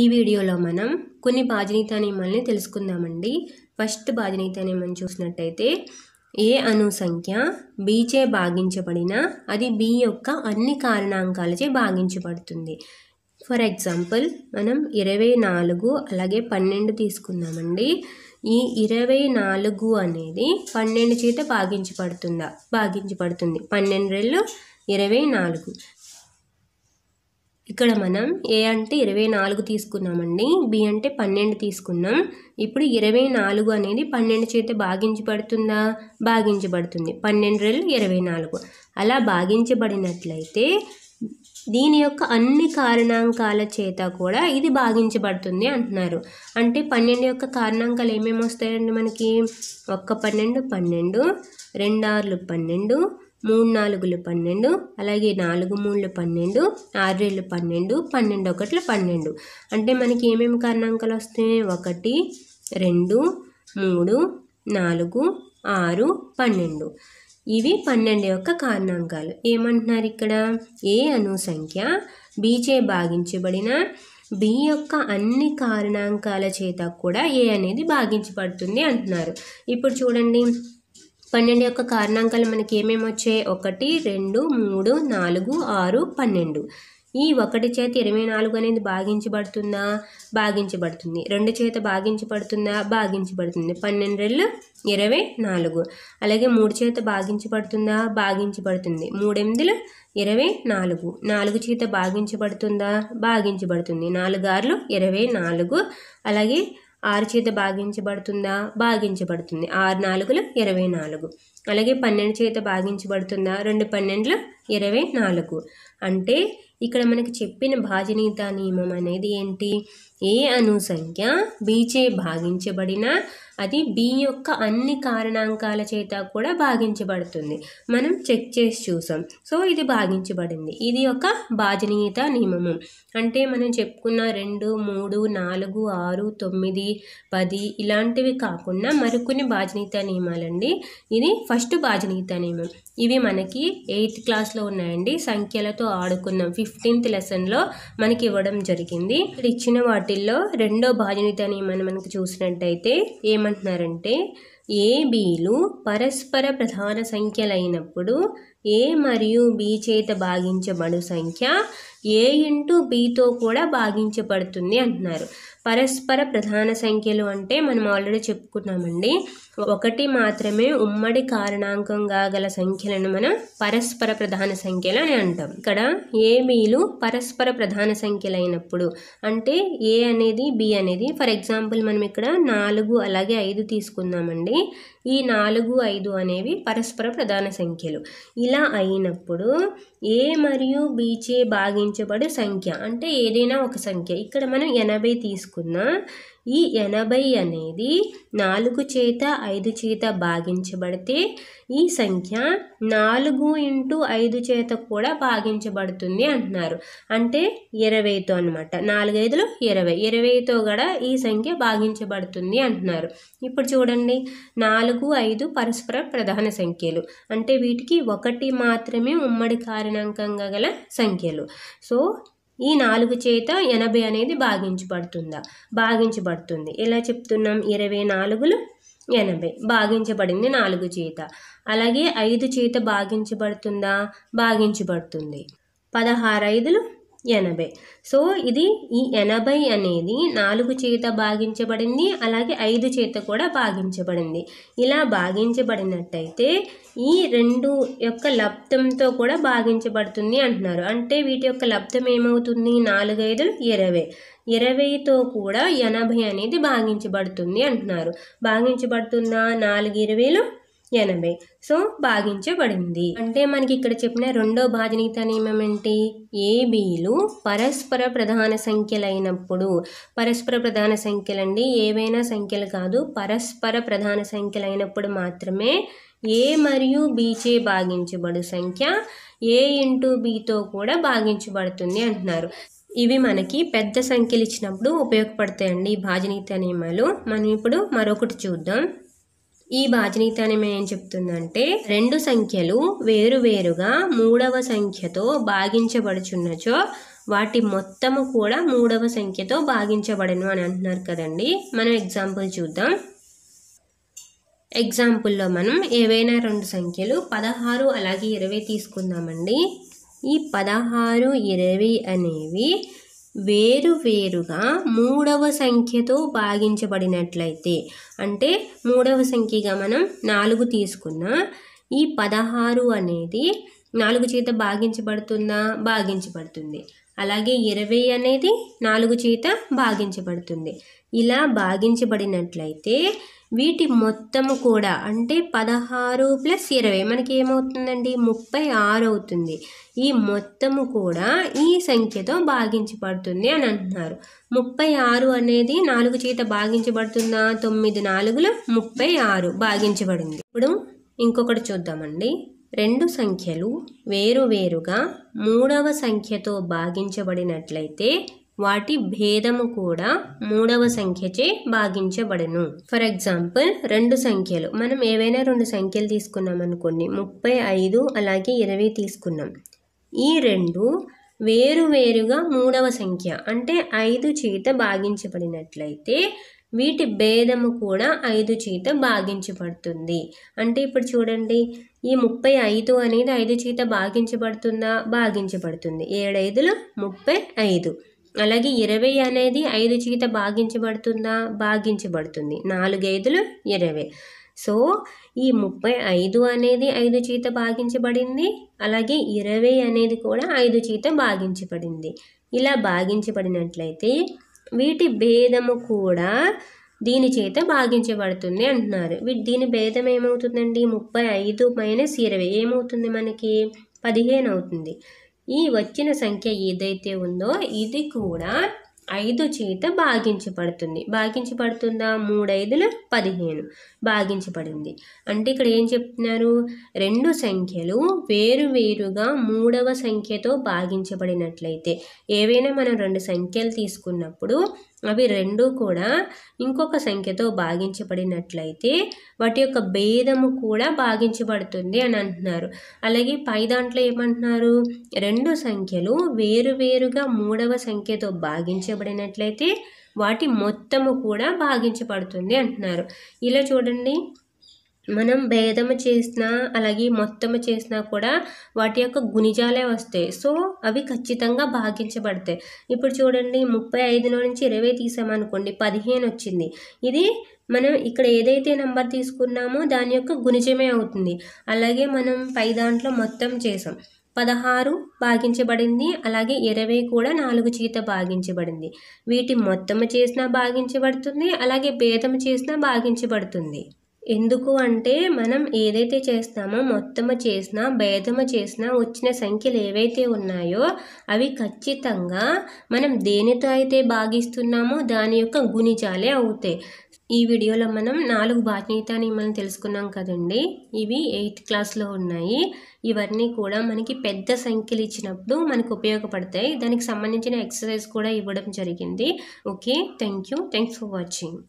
ఈ వీడియోలో మనం కొన్ని బాజనీత నియమాలని తెలుసుకుందామండి ఫస్ట్ బాజనీత నియమం చూసినట్టయితే ఏ అను సంఖ్య బీచే భాగించబడినా అది బి యొక్క అన్ని కారణాంకాలచే భాగించబడుతుంది ఫర్ ఎగ్జాంపుల్ మనం ఇరవై నాలుగు అలాగే పన్నెండు తీసుకుందామండి ఈ ఇరవై నాలుగు అనేది పన్నెండు చేత భాగించబడుతుందా భాగించబడుతుంది పన్నెండు రెళ్ళు ఇరవై నాలుగు ఇక్కడ మనం ఏ అంటే ఇరవై నాలుగు తీసుకున్నామండి బి అంటే పన్నెండు తీసుకున్నాం ఇప్పుడు ఇరవై నాలుగు అనేది పన్నెండు చేత భాగించబడుతుందా భాగించబడుతుంది పన్నెండు రెళ్ళు ఇరవై నాలుగు అలా భాగించబడినట్లయితే దీని యొక్క అన్ని కారణాంకాల చేత కూడా ఇది భాగించబడుతుంది అంటున్నారు అంటే పన్నెండు యొక్క కారణాంకాలు ఏమేమి వస్తాయండి మనకి ఒక్క పన్నెండు పన్నెండు రెండార్లు పన్నెండు మూడు నాలుగులు పన్నెండు అలాగే నాలుగు మూడు పన్నెండు ఆరు ఏళ్ళు పన్నెండు పన్నెండు ఒకట్లు పన్నెండు అంటే మనకి ఏమేమి కారణాంకాలు వస్తాయి ఒకటి రెండు మూడు నాలుగు ఆరు పన్నెండు ఇవి పన్నెండు యొక్క కారణాంకాలు ఏమంటున్నారు ఇక్కడ ఏ అను సంఖ్య బీచే భాగించబడిన బి యొక్క అన్ని కారణాంకాల చేత కూడా ఏ అనేది భాగించబడుతుంది అంటున్నారు ఇప్పుడు చూడండి పన్నెండు యొక్క కారణాంకాలు మనకి ఏమేమి వచ్చాయి ఒకటి రెండు మూడు నాలుగు ఆరు పన్నెండు ఈ ఒకటి చేత ఇరవై నాలుగు అనేది భాగించబడుతుందా భాగించబడుతుంది రెండు చేత భాగించబడుతుందా భాగించబడుతుంది పన్నెండు రెళ్ళు ఇరవై నాలుగు అలాగే మూడు చేత భాగించబడుతుందా భాగించబడుతుంది మూడెనిమిదిలు ఇరవై నాలుగు నాలుగు చేత భాగించబడుతుందా భాగించబడుతుంది నాలుగు ఆరులు ఇరవై నాలుగు అలాగే ఆరు చేత భాగించబడుతుందా భాగించబడుతుంది ఆరు నాలుగులు ఇరవై నాలుగు అలాగే పన్నెండు చేత భాగించబడుతుందా రెండు పన్నెండుల ఇరవై నాలుగు అంటే ఇక్కడ మనకి చెప్పిన భాజనీత నియమం అనేది ఏంటి ఏ అను సంఖ్య బీచే భాగించబడినా అది బి యొక్క అన్ని కారణాంకాల చేత కూడా భాగించబడుతుంది మనం చెక్ చేసి చూసాం సో ఇది భాగించబడింది ఇది ఒక భాజనీయత నియమము అంటే మనం చెప్పుకున్న రెండు మూడు నాలుగు ఆరు తొమ్మిది పది ఇలాంటివి కాకుండా మరికొన్ని భాజనీత నియమాలండి ఇది ఫస్ట్ నియమం ఇవి మనకి ఎయిత్ క్లాస్లో ఉన్నాయండి సంఖ్యలతో ఆడుకున్నాం ఫిఫ్టీన్త్ లెసన్లో మనకి ఇవ్వడం జరిగింది ఇక్కడ ఇచ్చిన వాటిల్లో రెండో బాజనీతనేమని మనకు చూసినట్టయితే ఏమంటున్నారంటే ఏబీలు పరస్పర ప్రధాన సంఖ్యలైనప్పుడు ఏ మరియు బి చేత భాగించబడు సంఖ్య ఏ ఇంటూ బితో కూడా భాగించబడుతుంది అంటున్నారు పరస్పర ప్రధాన సంఖ్యలు అంటే మనం ఆల్రెడీ చెప్పుకున్నామండి ఒకటి మాత్రమే ఉమ్మడి కారణాంకంగా గల సంఖ్యలను మనం పరస్పర ప్రధాన సంఖ్యలు అని అంటాం ఇక్కడ ఏబీలు పరస్పర ప్రధాన సంఖ్యలు అయినప్పుడు అంటే ఏ అనేది బి అనేది ఫర్ ఎగ్జాంపుల్ మనం ఇక్కడ నాలుగు అలాగే ఐదు తీసుకుందామండి ఈ నాలుగు ఐదు అనేవి పరస్పర ప్రధాన సంఖ్యలు ఇలా అయినప్పుడు ఏ మరియు బీచే భాగించబడి సంఖ్య అంటే ఏదైనా ఒక సంఖ్య ఇక్కడ మనం ఎనభై తీసుకున్న ఈ ఎనభై అనేది నాలుగు చేత ఐదు చేత భాగించబడితే ఈ సంఖ్య నాలుగు ఇంటూ ఐదు చేత కూడా భాగించబడుతుంది అంటున్నారు అంటే ఇరవైతో అనమాట నాలుగైదులో ఇరవై ఇరవైతో కూడా ఈ సంఖ్య భాగించబడుతుంది అంటున్నారు ఇప్పుడు చూడండి నాలుగు ఐదు పరస్పర ప్రధాన సంఖ్యలు అంటే వీటికి ఒకటి మాత్రమే ఉమ్మడి కార్య సాధారణాంకంగా గల సంఖ్యలు సో ఈ నాలుగు చేత ఎనభై అనేది భాగించబడుతుందా భాగించబడుతుంది ఎలా చెప్తున్నాం ఇరవై నాలుగులు ఎనభై భాగించబడింది నాలుగు చేత అలాగే ఐదు చేత భాగించబడుతుందా భాగించబడుతుంది పదహారు ఐదులు ఎనభై సో ఇది ఈ ఎనభై అనేది నాలుగు చేత భాగించబడింది అలాగే ఐదు చేత కూడా భాగించబడింది ఇలా భాగించబడినట్టయితే ఈ రెండు యొక్క లబ్ధంతో కూడా భాగించబడుతుంది అంటున్నారు అంటే వీటి యొక్క లబ్ధం ఏమవుతుంది నాలుగైదు ఇరవై ఇరవైతో కూడా ఎనభై అనేది భాగించబడుతుంది అంటున్నారు భాగించబడుతున్న నాలుగు ఇరవైలు ఎనభై సో భాగించబడింది అంటే మనకి ఇక్కడ చెప్పిన రెండో భాజనీత నియమం ఏంటి ఏబీలు పరస్పర ప్రధాన సంఖ్యలు అయినప్పుడు పరస్పర ప్రధాన సంఖ్యలు అండి ఏవైనా సంఖ్యలు కాదు పరస్పర ప్రధాన సంఖ్యలు అయినప్పుడు మాత్రమే ఏ మరియు బీచే భాగించబడు సంఖ్య ఏ ఇంటూ బీతో కూడా భాగించబడుతుంది అంటున్నారు ఇవి మనకి పెద్ద సంఖ్యలు ఇచ్చినప్పుడు ఉపయోగపడతాయండి ఈ భాజనీత నియమాలు మనం ఇప్పుడు మరొకటి చూద్దాం ఈ బాజనీతనం ఏం చెప్తుందంటే రెండు సంఖ్యలు వేరువేరుగా మూడవ సంఖ్యతో భాగించబడుచున్నచో వాటి మొత్తము కూడా మూడవ సంఖ్యతో భాగించబడను అని అంటున్నారు కదండి మనం ఎగ్జాంపుల్ చూద్దాం ఎగ్జాంపుల్లో మనం ఏవైనా రెండు సంఖ్యలు పదహారు అలాగే ఇరవై తీసుకుందామండి ఈ పదహారు ఇరవై అనేవి వేరువేరుగా మూడవ సంఖ్యతో భాగించబడినట్లయితే అంటే మూడవ సంఖ్యగా మనం నాలుగు తీసుకున్న ఈ పదహారు అనేది నాలుగు చేత భాగించబడుతుందా భాగించబడుతుంది అలాగే ఇరవై అనేది నాలుగు చేత భాగించబడుతుంది ఇలా భాగించబడినట్లయితే వీటి మొత్తము కూడా అంటే పదహారు ప్లస్ ఇరవై మనకి ఏమవుతుందండి ముప్పై ఆరు అవుతుంది ఈ మొత్తము కూడా ఈ సంఖ్యతో భాగించబడుతుంది అని అంటున్నారు ముప్పై ఆరు అనేది నాలుగు చేత భాగించబడుతుందా తొమ్మిది నాలుగులు ముప్పై ఆరు భాగించబడింది ఇప్పుడు ఇంకొకటి చూద్దామండి రెండు సంఖ్యలు వేరువేరుగా మూడవ సంఖ్యతో భాగించబడినట్లయితే వాటి భేదము కూడా మూడవ సంఖ్యచే భాగించబడను ఫర్ ఎగ్జాంపుల్ రెండు సంఖ్యలు మనం ఏవైనా రెండు సంఖ్యలు తీసుకున్నాం అనుకోండి ముప్పై ఐదు అలాగే ఇరవై తీసుకున్నాం ఈ రెండు వేరు వేరుగా మూడవ సంఖ్య అంటే ఐదు చేత భాగించబడినట్లయితే వీటి భేదము కూడా ఐదు చేత భాగించబడుతుంది అంటే ఇప్పుడు చూడండి ఈ ముప్పై ఐదు అనేది ఐదు చేత భాగించబడుతుందా భాగించబడుతుంది ఏడైదులు ముప్పై ఐదు అలాగే ఇరవై అనేది ఐదు చీత భాగించబడుతుందా భాగించబడుతుంది నాలుగైదులు ఇరవై సో ఈ ముప్పై ఐదు అనేది ఐదు చీత భాగించబడింది అలాగే ఇరవై అనేది కూడా ఐదు చీత భాగించబడింది ఇలా భాగించబడినట్లయితే వీటి భేదము కూడా దీని చేత భాగించబడుతుంది అంటున్నారు దీని భేదం ఏమవుతుందండి ముప్పై ఐదు మైనస్ ఇరవై ఏమవుతుంది మనకి పదిహేను అవుతుంది ఈ వచ్చిన సంఖ్య ఏదైతే ఉందో ఇది కూడా ఐదు చేత భాగించబడుతుంది భాగించబడుతుందా మూడైదుల పదిహేను భాగించబడింది అంటే ఇక్కడ ఏం చెప్తున్నారు రెండు సంఖ్యలు వేరువేరుగా మూడవ సంఖ్యతో భాగించబడినట్లయితే ఏవైనా మనం రెండు సంఖ్యలు తీసుకున్నప్పుడు అవి రెండు కూడా ఇంకొక సంఖ్యతో భాగించబడినట్లయితే వాటి యొక్క భేదము కూడా భాగించబడుతుంది అని అంటున్నారు అలాగే పై దాంట్లో ఏమంటున్నారు రెండు సంఖ్యలు వేరువేరుగా మూడవ సంఖ్యతో భాగించ భాగించబడినట్లయితే వాటి మొత్తము కూడా భాగించబడుతుంది అంటున్నారు ఇలా చూడండి మనం భేదము చేసినా అలాగే మొత్తము చేసినా కూడా వాటి యొక్క గుణిజాలే వస్తాయి సో అవి ఖచ్చితంగా భాగించబడతాయి ఇప్పుడు చూడండి ముప్పై ఐదులో నుంచి ఇరవై తీసామనుకోండి పదిహేను వచ్చింది ఇది మనం ఇక్కడ ఏదైతే నెంబర్ తీసుకున్నామో దాని యొక్క గుణిజమే అవుతుంది అలాగే మనం పై దాంట్లో మొత్తం చేసాం పదహారు భాగించబడింది అలాగే ఇరవై కూడా నాలుగు చేత భాగించబడింది వీటి మొత్తము చేసినా భాగించబడుతుంది అలాగే భేదము చేసినా భాగించబడుతుంది ఎందుకు అంటే మనం ఏదైతే చేస్తామో మొత్తము చేసినా భేదము చేసినా వచ్చిన సంఖ్యలు ఏవైతే ఉన్నాయో అవి ఖచ్చితంగా మనం దేనితో అయితే భాగిస్తున్నామో దాని యొక్క గుణిజాలే అవుతాయి ఈ వీడియోలో మనం నాలుగు బాధ్యత మనం తెలుసుకున్నాం కదండి ఇవి ఎయిత్ క్లాస్లో ఉన్నాయి ఇవన్నీ కూడా మనకి పెద్ద సంఖ్యలు ఇచ్చినప్పుడు మనకు ఉపయోగపడతాయి దానికి సంబంధించిన ఎక్సర్సైజ్ కూడా ఇవ్వడం జరిగింది okay thank you thanks for watching